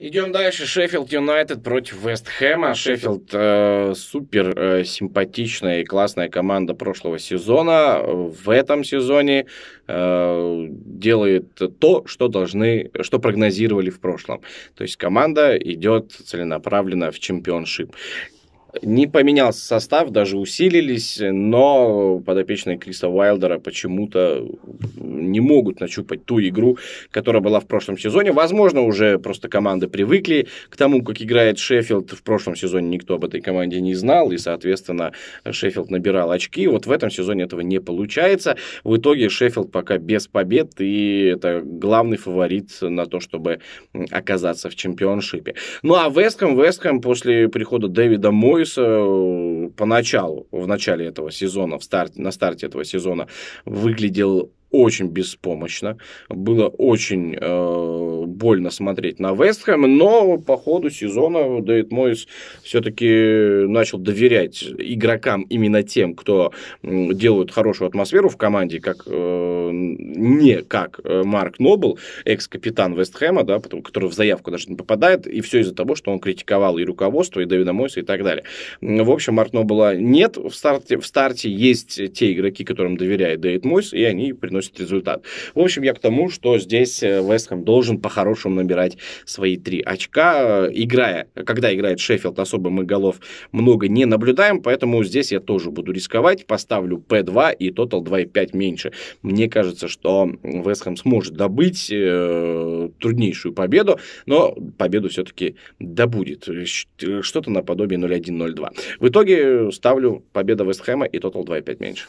Идем дальше. Шеффилд Юнайтед против Вест Хэма. Шеффилд э, супер э, симпатичная и классная команда прошлого сезона. В этом сезоне э, делает то, что должны, что прогнозировали в прошлом. То есть команда идет целенаправленно в чемпионшип. Не поменялся состав, даже усилились, но подопечные Криста Уайлдера почему-то не могут нащупать ту игру, которая была в прошлом сезоне. Возможно, уже просто команды привыкли к тому, как играет Шеффилд. В прошлом сезоне никто об этой команде не знал, и, соответственно, Шеффилд набирал очки. Вот в этом сезоне этого не получается. В итоге Шеффилд пока без побед, и это главный фаворит на то, чтобы оказаться в чемпионшипе. Ну а Вестком, Вестком после прихода Дэвида Мой Льюиса э, поначалу, в начале этого сезона, в старте на старте этого сезона выглядел очень беспомощно, было очень э, больно смотреть на Вестхэм, но по ходу сезона Дэвид Мойс все-таки начал доверять игрокам именно тем, кто делает хорошую атмосферу в команде, как э, не как э, Марк Нобл, экс-капитан Вестхэма, да, который в заявку даже не попадает, и все из-за того, что он критиковал и руководство, и Дэвида Мойса, и так далее. В общем, Марк Нобла нет в старте, в старте есть те игроки, которым доверяет Дэвид Мойс, и они приносят приносит результат. В общем, я к тому, что здесь э, Вестхэм должен по-хорошему набирать свои три очка, э, играя, когда играет Шеффилд, особо мы голов много не наблюдаем, поэтому здесь я тоже буду рисковать, поставлю P2 и тотал 2,5 меньше. Мне кажется, что Вестхэм сможет добыть э, труднейшую победу, но победу все-таки добудет. Э, что-то наподобие 0-1-0-2. В итоге ставлю победа Вестхэма и тотал 2,5 меньше.